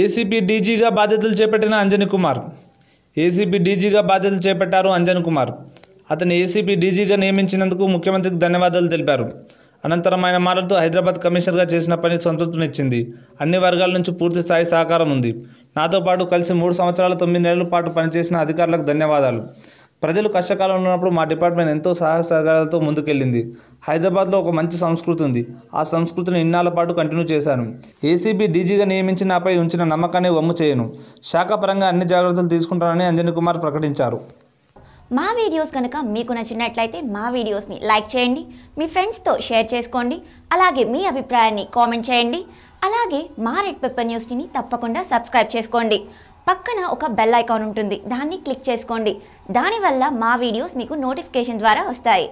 ACP డీజీగా బాధ్యతలు చేపట్టిన Anjani Kumar ACP డీజీగా బాధ్యతలు చేపట్టారు అంజన్ కుమార్ అతను ఏసీపీ డీజీగా నియమించినందుకు ముఖ్యమంత్రికి ధన్యవాదాలు తెలిపారు అనంతరం ఆయన మాటలతో హైదరాబాద్ కమిషనర్గా చేసిన పని సంతృప్తినిచ్చింది అన్ని వర్గాల నుంచి పూర్తి స్థాయి సహకారం ఉంది నాతో పాటు కలిసి మూడు సంవత్సరాల తొమ్మిది నెలల పాటు పనిచేసిన అధికారులకు ధన్యవాదాలు ప్రజలు కష్టకాలం ఉన్నప్పుడు మా డిపార్ట్మెంట్ ఎంతో సహాయ సహకారాలతో ముందుకెళ్ళింది హైదరాబాద్లో ఒక మంచి సంస్కృతి ఉంది ఆ సంస్కృతిని ఇన్నాళ్ళ పాటు కంటిన్యూ చేశాను ఏసీబీ డీజీగా నియమించి నాపై ఉంచిన నమ్మకాన్ని వమ్ము చేయను శాఖ పరంగా అన్ని జాగ్రత్తలు తీసుకుంటానని అంజనీ కుమార్ ప్రకటించారు మా వీడియోస్ కనుక మీకు నచ్చినట్లయితే మా వీడియోస్ని లైక్ చేయండి మీ ఫ్రెండ్స్తో షేర్ చేసుకోండి అలాగే మీ అభిప్రాయాన్ని కామెంట్ చేయండి అలాగే మా రెడ్ పెప్పర్ న్యూస్ని తప్పకుండా సబ్స్క్రైబ్ చేసుకోండి పక్కన ఒక బెల్ ఐకాన్ ఉంటుంది దాన్ని క్లిక్ చేసుకోండి దానివల్ల మా వీడియోస్ మీకు నోటిఫికేషన్ ద్వారా వస్తాయి